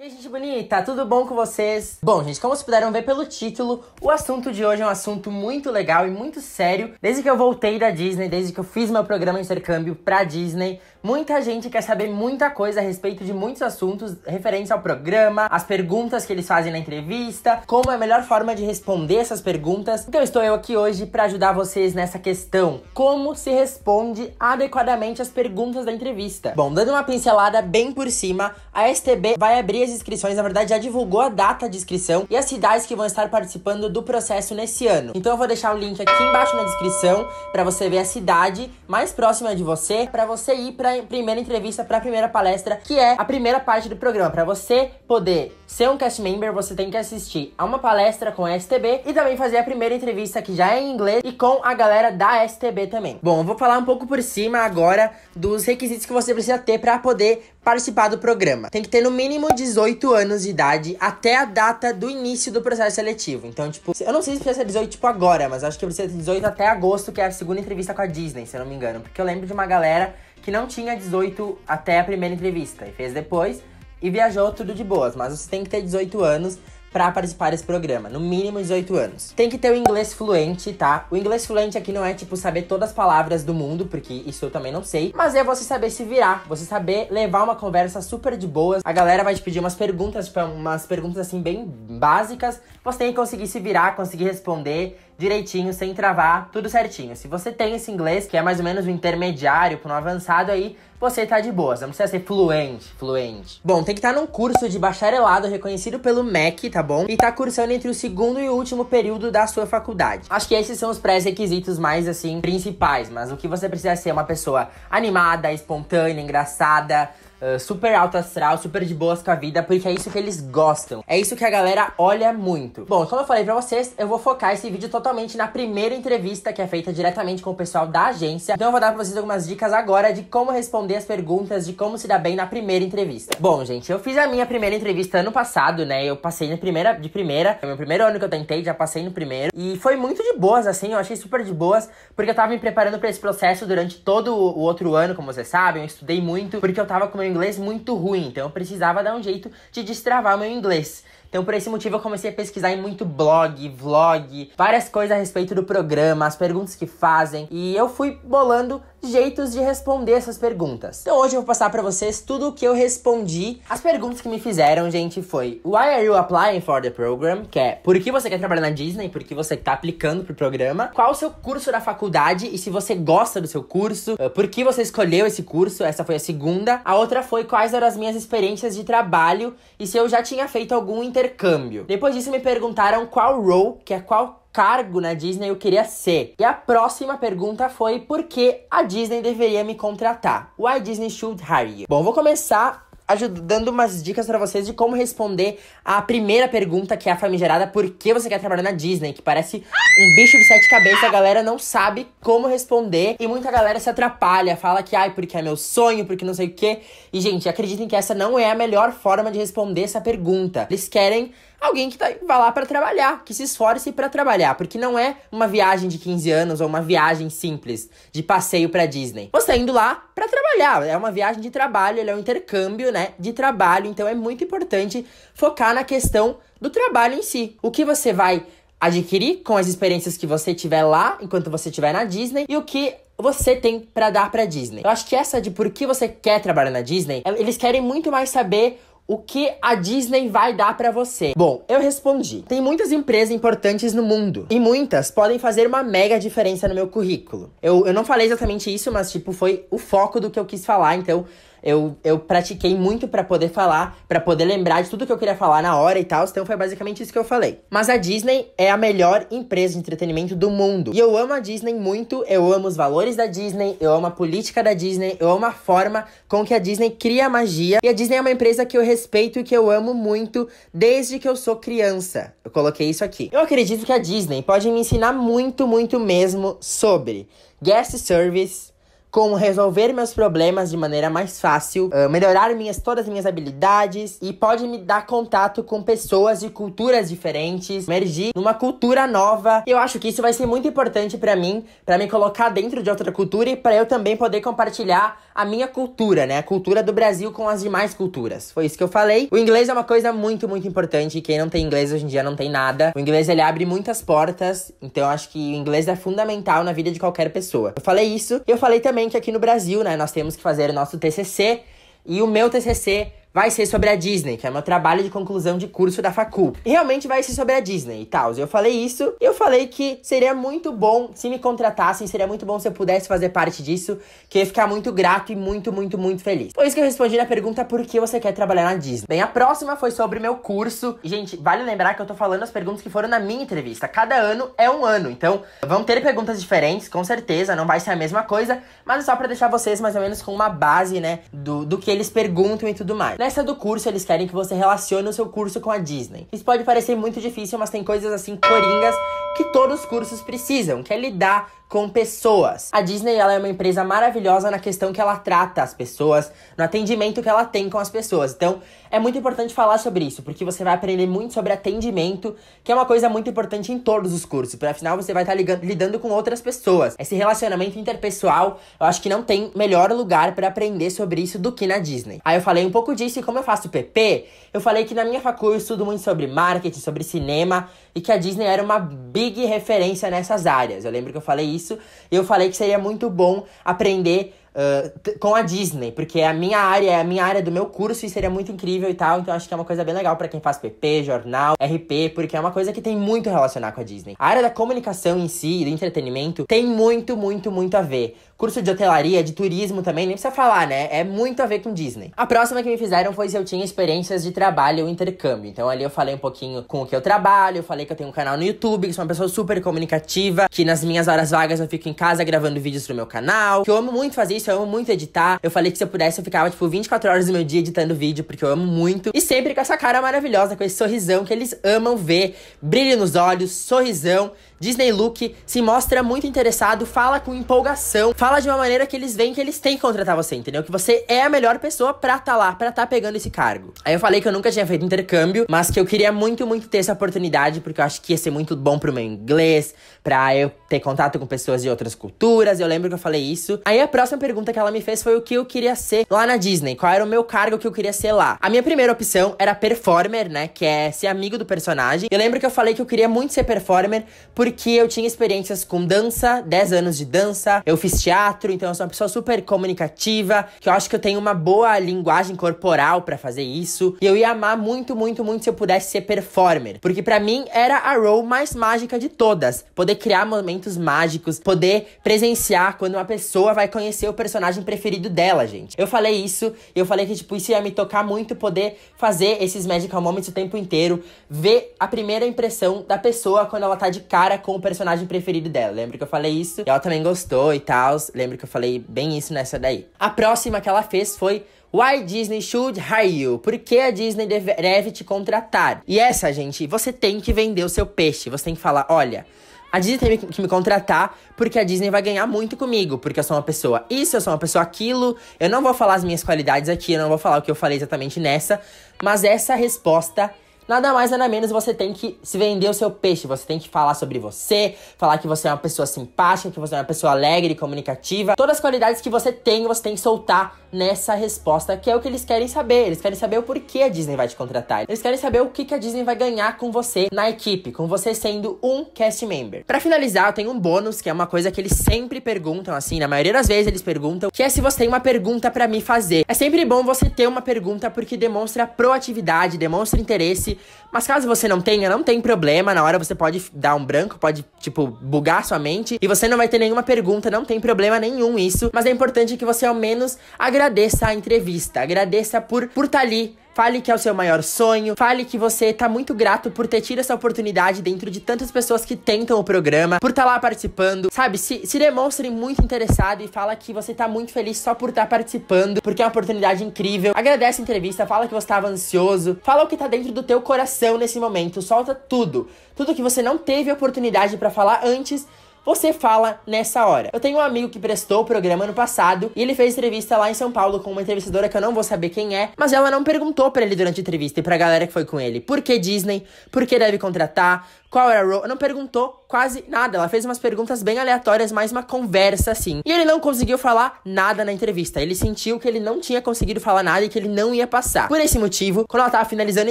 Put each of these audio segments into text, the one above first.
E aí, gente bonita, tudo bom com vocês? Bom, gente, como vocês puderam ver pelo título, o assunto de hoje é um assunto muito legal e muito sério. Desde que eu voltei da Disney, desde que eu fiz meu programa de intercâmbio pra Disney, Muita gente quer saber muita coisa a respeito de muitos assuntos referentes ao programa, as perguntas que eles fazem na entrevista, como é a melhor forma de responder essas perguntas. Então estou eu aqui hoje para ajudar vocês nessa questão, como se responde adequadamente as perguntas da entrevista. Bom, dando uma pincelada bem por cima, a STB vai abrir as inscrições, na verdade já divulgou a data de inscrição e as cidades que vão estar participando do processo nesse ano. Então eu vou deixar o link aqui embaixo na descrição para você ver a cidade mais próxima de você, para você ir para primeira entrevista, para a primeira palestra, que é a primeira parte do programa. Para você poder ser um cast member, você tem que assistir a uma palestra com a STB e também fazer a primeira entrevista que já é em inglês e com a galera da STB também. Bom, eu vou falar um pouco por cima agora dos requisitos que você precisa ter para poder participar do programa. Tem que ter no mínimo 18 anos de idade até a data do início do processo seletivo. Então, tipo, eu não sei se precisa ser 18 tipo agora, mas acho que precisa ser 18 até agosto, que é a segunda entrevista com a Disney, se eu não me engano, porque eu lembro de uma galera que não tinha 18 até a primeira entrevista e fez depois e viajou tudo de boas, mas você tem que ter 18 anos para participar desse programa, no mínimo 18 anos. Tem que ter o inglês fluente, tá? O inglês fluente aqui não é tipo saber todas as palavras do mundo, porque isso eu também não sei, mas é você saber se virar, você saber levar uma conversa super de boas. A galera vai te pedir umas perguntas, tipo, umas perguntas assim bem básicas, você tem que conseguir se virar, conseguir responder direitinho, sem travar, tudo certinho. Se você tem esse inglês, que é mais ou menos o intermediário para um avançado aí, você tá de boas. Não precisa ser fluente, fluente. Bom, tem que estar tá num curso de bacharelado reconhecido pelo MEC, tá bom? E tá cursando entre o segundo e o último período da sua faculdade. Acho que esses são os pré-requisitos mais, assim, principais. Mas o que você precisa é ser é uma pessoa animada, espontânea, engraçada, ah, super alto astral, super de boas com a vida, porque é isso que eles gostam. É isso que a galera olha muito. Bom, como eu falei pra vocês, eu vou focar esse vídeo totalmente na primeira entrevista que é feita diretamente com o pessoal da agência. Então eu vou dar pra vocês algumas dicas agora de como responder as perguntas, de como se dar bem na primeira entrevista. Bom, gente, eu fiz a minha primeira entrevista ano passado, né? Eu passei na primeira, de primeira. Foi meu primeiro ano que eu tentei, já passei no primeiro. E foi muito de boas, assim, eu achei super de boas, porque eu tava me preparando para esse processo durante todo o outro ano, como vocês sabem. Eu estudei muito, porque eu tava com meu inglês muito ruim, então eu precisava dar um jeito de destravar meu inglês. Então, por esse motivo, eu comecei a pesquisar em muito blog, vlog, várias coisas a respeito do programa, as perguntas que fazem, e eu fui bolando jeitos de responder essas perguntas. Então hoje eu vou passar para vocês tudo o que eu respondi. As perguntas que me fizeram, gente, foi: Why are you applying for the program? Que é por que você quer trabalhar na Disney? Por que você tá aplicando pro programa? Qual o seu curso da faculdade e se você gosta do seu curso? Eh, por que você escolheu esse curso? Essa foi a segunda. A outra foi quais eram as minhas experiências de trabalho e se eu já tinha feito algum inter intercâmbio. Depois disso, me perguntaram qual role, que é qual cargo na Disney eu queria ser. E a próxima pergunta foi por que a Disney deveria me contratar? Why Disney should hire you? Bom, vou começar dando umas dicas para vocês de como responder a primeira pergunta, que é a famigerada: por que você quer trabalhar na Disney? Que parece um bicho de sete cabeças, a galera não sabe como responder e muita galera se atrapalha, fala que, ai, porque é meu sonho, porque não sei o quê. E, gente, acreditem que essa não é a melhor forma de responder essa pergunta. Eles querem alguém que tá, vai lá para trabalhar, que se esforce para trabalhar, porque não é uma viagem de 15 anos ou uma viagem simples de passeio para Disney. Você tá indo lá para trabalhar, é uma viagem de trabalho, é um intercâmbio, né, de trabalho, então é muito importante focar na questão do trabalho em si. O que você vai adquirir com as experiências que você tiver lá enquanto você estiver na Disney e o que você tem para dar para Disney. Eu acho que essa de por que você quer trabalhar na Disney, é, eles querem muito mais saber o que a Disney vai dar para você? Bom, eu respondi. Tem muitas empresas importantes no mundo e muitas podem fazer uma mega diferença no meu currículo. Eu, eu não falei exatamente isso, mas tipo, foi o foco do que eu quis falar, então eu, eu pratiquei muito para poder falar, para poder lembrar de tudo que eu queria falar na hora e tal. Então foi basicamente isso que eu falei. Mas a Disney é a melhor empresa de entretenimento do mundo. E eu amo a Disney muito, eu amo os valores da Disney, eu amo a política da Disney, eu amo a forma com que a Disney cria magia. E a Disney é uma empresa que eu respeito e que eu amo muito desde que eu sou criança. Eu coloquei isso aqui. Eu acredito que a Disney pode me ensinar muito, muito mesmo sobre guest service, como resolver meus problemas de maneira mais fácil, uh, melhorar minhas, todas as minhas habilidades e pode me dar contato com pessoas de culturas diferentes, emergir numa cultura nova. Eu acho que isso vai ser muito importante para mim, para me colocar dentro de outra cultura e para eu também poder compartilhar a minha cultura, né? A cultura do Brasil com as demais culturas. Foi isso que eu falei. O inglês é uma coisa muito, muito importante. Quem não tem inglês hoje em dia não tem nada. O inglês ele abre muitas portas, então eu acho que o inglês é fundamental na vida de qualquer pessoa. Eu falei isso. E eu falei também que aqui no Brasil, né, nós temos que fazer o nosso TCC e o meu TCC vai ser sobre a Disney, que é meu trabalho de conclusão de curso da facul. E realmente vai ser sobre a Disney e tal. Eu falei isso, eu falei que seria muito bom se me contratassem, seria muito bom se eu pudesse fazer parte disso, que eu ia ficar muito grato e muito, muito, muito feliz. Foi isso que eu respondi na pergunta por que você quer trabalhar na Disney. Bem, a próxima foi sobre meu curso. E, gente, vale lembrar que eu tô falando as perguntas que foram na minha entrevista. Cada ano é um ano, então vão ter perguntas diferentes, com certeza, não vai ser a mesma coisa, mas é só para deixar vocês mais ou menos com uma base, né, do, do que eles perguntam e tudo mais. Nessa do curso, eles querem que você relacione o seu curso com a Disney. Isso pode parecer muito difícil, mas tem coisas assim coringas que todos os cursos precisam, que é lidar com pessoas. A Disney ela é uma empresa maravilhosa na questão que ela trata as pessoas, no atendimento que ela tem com as pessoas. Então, é muito importante falar sobre isso, porque você vai aprender muito sobre atendimento, que é uma coisa muito importante em todos os cursos, porque afinal você vai estar ligando, lidando com outras pessoas. Esse relacionamento interpessoal, eu acho que não tem melhor lugar para aprender sobre isso do que na Disney. Aí eu falei um pouco disso e como eu faço PP, eu falei que na minha faculdade eu estudo muito sobre marketing, sobre cinema, e que a Disney era uma big referência nessas áreas. Eu lembro que eu falei isso e eu falei que seria muito bom aprender ah, com a Disney, porque é a minha área, é a minha área do meu curso e seria muito incrível e tal. Então acho que é uma coisa bem legal para quem faz PP, jornal, RP, porque é uma coisa que tem muito a relacionar com a Disney. A área da comunicação em si, do entretenimento, tem muito, muito, muito a ver. Curso de hotelaria, de turismo também, nem precisa falar, né? É muito a ver com Disney. A próxima que me fizeram foi se eu tinha experiências de trabalho ou intercâmbio. Então ali eu falei um pouquinho com o que eu trabalho, eu falei que eu tenho um canal no YouTube, que sou uma pessoa super comunicativa, que nas minhas horas vagas eu fico em casa gravando vídeos pro meu canal, que eu amo muito fazer isso, eu amo muito editar. Eu falei que se eu pudesse, eu ficava, tipo, 24 horas do meu dia editando vídeo, porque eu amo muito. E sempre com essa cara maravilhosa, com esse sorrisão que eles amam ver. Brilho nos olhos, sorrisão. Disney Luke se mostra muito interessado, fala com empolgação, fala de uma maneira que eles veem que eles têm que contratar você, entendeu? Que você é a melhor pessoa pra tá lá, pra tá pegando esse cargo. Aí eu falei que eu nunca tinha feito intercâmbio, mas que eu queria muito, muito ter essa oportunidade, porque eu acho que ia ser muito bom pro meu inglês, pra eu ter contato com pessoas de outras culturas. Eu lembro que eu falei isso. Aí a próxima pergunta que ela me fez foi o que eu queria ser lá na Disney, qual era o meu cargo que eu queria ser lá. A minha primeira opção era performer, né? Que é ser amigo do personagem. Eu lembro que eu falei que eu queria muito ser performer, porque porque eu tinha experiências com dança, 10 anos de dança, eu fiz teatro, então eu sou uma pessoa super comunicativa, que eu acho que eu tenho uma boa linguagem corporal para fazer isso, e eu ia amar muito, muito, muito se eu pudesse ser performer, porque para mim era a role mais mágica de todas, poder criar momentos mágicos, poder presenciar quando uma pessoa vai conhecer o personagem preferido dela, gente. Eu falei isso, eu falei que tipo isso ia me tocar muito poder fazer esses magical moments o tempo inteiro, ver a primeira impressão da pessoa quando ela tá de cara com o personagem preferido dela. Lembro que eu falei isso. ela também gostou e tal. Lembro que eu falei bem isso nessa daí. A próxima que ela fez foi Why Disney Should Hire You? Por que a Disney deve, deve te contratar? E essa, gente, você tem que vender o seu peixe. Você tem que falar, olha... A Disney tem que me contratar porque a Disney vai ganhar muito comigo, porque eu sou uma pessoa isso, eu sou uma pessoa aquilo. Eu não vou falar as minhas qualidades aqui, eu não vou falar o que eu falei exatamente nessa, mas essa resposta nada mais, nada menos, você tem que se vender o seu peixe. Você tem que falar sobre você, falar que você é uma pessoa simpática, que você é uma pessoa alegre, comunicativa. Todas as qualidades que você tem, você tem que soltar nessa resposta, que é o que eles querem saber. Eles querem saber o porquê a Disney vai te contratar. Eles querem saber o que, a Disney vai ganhar com você na equipe, com você sendo um cast member. Para finalizar, eu tenho um bônus, que é uma coisa que eles sempre perguntam, assim, na maioria das vezes eles perguntam, que é se você tem uma pergunta para me fazer. É sempre bom você ter uma pergunta porque demonstra proatividade, demonstra interesse mas caso você não tenha, não tem problema. Na hora você pode dar um branco, pode, tipo, bugar sua mente. E você não vai ter nenhuma pergunta, não tem problema nenhum isso. Mas é importante que você ao menos agradeça a entrevista. Agradeça por estar por tá ali Fale que é o seu maior sonho, fale que você tá muito grato por ter tido essa oportunidade dentro de tantas pessoas que tentam o programa, por estar tá lá participando, sabe? Se, se demonstrem muito interessado e fala que você tá muito feliz só por estar tá participando, porque é uma oportunidade incrível. Agradece a entrevista, fala que você estava ansioso, fala o que tá dentro do teu coração nesse momento, solta tudo. Tudo que você não teve oportunidade para falar antes, você fala nessa hora. Eu tenho um amigo que prestou o programa no passado e ele fez entrevista lá em São Paulo com uma entrevistadora que eu não vou saber quem é, mas ela não perguntou para ele durante a entrevista e pra galera que foi com ele por que Disney, por que deve contratar, qual era a role. Não perguntou quase nada. Ela fez umas perguntas bem aleatórias, mais uma conversa assim. E ele não conseguiu falar nada na entrevista. Ele sentiu que ele não tinha conseguido falar nada e que ele não ia passar. Por esse motivo, quando ela tava finalizando a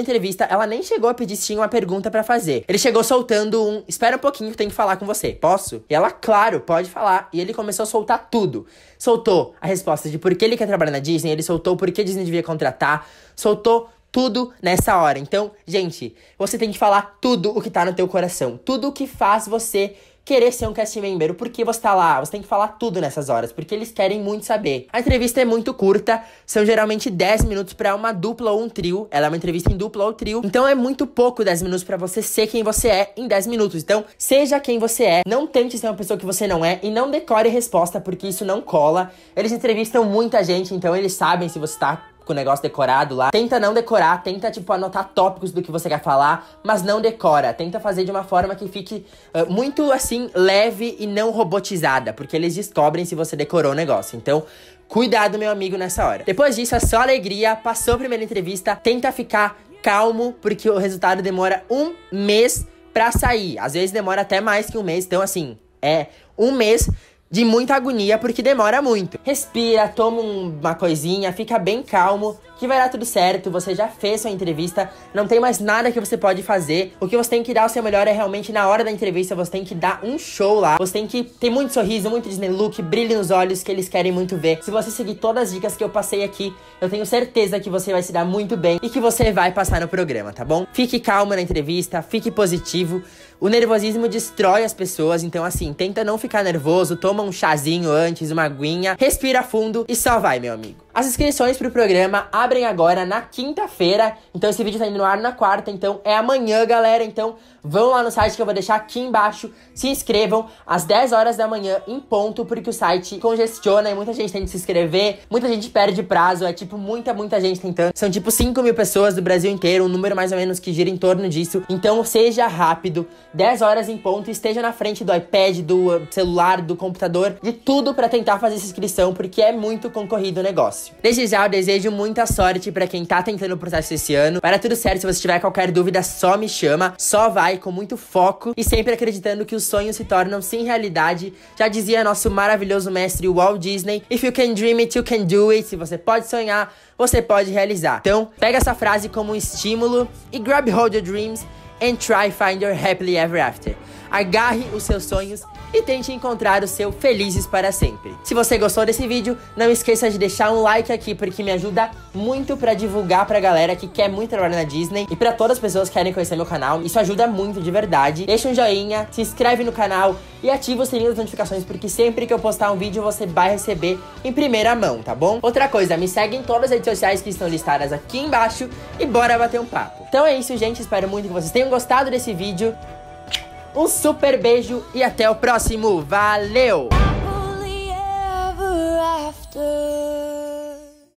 entrevista, ela nem chegou a pedir se tinha uma pergunta para fazer. Ele chegou soltando um: Espera um pouquinho, tenho que falar com você. Posso? E ela, claro, pode falar. E ele começou a soltar tudo. Soltou a resposta de por que ele quer trabalhar na Disney, ele soltou por que Disney devia contratar, soltou tudo nessa hora. Então, gente, você tem que falar tudo o que tá no teu coração, tudo o que faz você querer ser um cast member, porque você tá lá, você tem que falar tudo nessas horas, porque eles querem muito saber. A entrevista é muito curta, são geralmente 10 minutos para uma dupla ou um trio, ela é uma entrevista em dupla ou trio, então é muito pouco 10 minutos para você ser quem você é em 10 minutos. Então, seja quem você é, não tente ser uma pessoa que você não é e não decore resposta, porque isso não cola. Eles entrevistam muita gente, então eles sabem se você tá com o negócio decorado lá. Tenta não decorar, tenta, tipo, anotar tópicos do que você quer falar, mas não decora. Tenta fazer de uma forma que fique uh, muito, assim, leve e não robotizada, porque eles descobrem se você decorou o negócio. Então, cuidado, meu amigo, nessa hora. Depois disso, é só alegria, passou a primeira entrevista, tenta ficar calmo, porque o resultado demora um mês pra sair. Às vezes demora até mais que um mês, então, assim, é um mês de muita agonia porque demora muito. Respira, toma uma coisinha, fica bem calmo, que vai dar tudo certo. Você já fez sua entrevista, não tem mais nada que você pode fazer. O que você tem que dar o seu melhor é realmente na hora da entrevista, você tem que dar um show lá. Você tem que ter muito sorriso, muito Disney look, brilho nos olhos que eles querem muito ver. Se você seguir todas as dicas que eu passei aqui, eu tenho certeza que você vai se dar muito bem e que você vai passar no programa, tá bom? Fique calmo na entrevista, fique positivo. O nervosismo destrói as pessoas, então assim, tenta não ficar nervoso, toma toma um chazinho antes, uma aguinha, respira fundo e só vai, meu amigo. As inscrições para o programa abrem agora na quinta-feira. Então esse vídeo está indo no ar na quarta, então é amanhã, galera. Então vão lá no site que eu vou deixar aqui embaixo. Se inscrevam às 10 horas da manhã em ponto, porque o site congestiona e muita gente tem de se inscrever, muita gente perde prazo. É tipo muita, muita gente tentando. São tipo 5 mil pessoas do Brasil inteiro, um número mais ou menos que gira em torno disso. Então seja rápido, 10 horas em ponto, esteja na frente do iPad, do celular, do computador de tudo para tentar fazer essa inscrição, porque é muito concorrido o negócio. Desde já, eu desejo muita sorte para quem tá tentando o processo esse ano. Para tudo certo, se você tiver qualquer dúvida, só me chama, só vai com muito foco e sempre acreditando que os sonhos se tornam sim realidade. Já dizia nosso maravilhoso mestre Walt Disney: If you can dream it, you can do it. Se você pode sonhar, você pode realizar. Então, pega essa frase como um estímulo e grab hold your dreams and try find your happily ever after agarre os seus sonhos e tente encontrar o seu felizes para sempre. Se você gostou desse vídeo, não esqueça de deixar um like aqui porque me ajuda muito para divulgar pra galera que quer muito trabalhar na Disney e para todas as pessoas que querem conhecer meu canal. Isso ajuda muito de verdade. Deixa um joinha, se inscreve no canal e ativa o sininho das notificações porque sempre que eu postar um vídeo você vai receber em primeira mão, tá bom? Outra coisa, me segue em todas as redes sociais que estão listadas aqui embaixo e bora bater um papo. Então é isso, gente. Espero muito que vocês tenham gostado desse vídeo. Um super beijo e até o próximo. Valeu!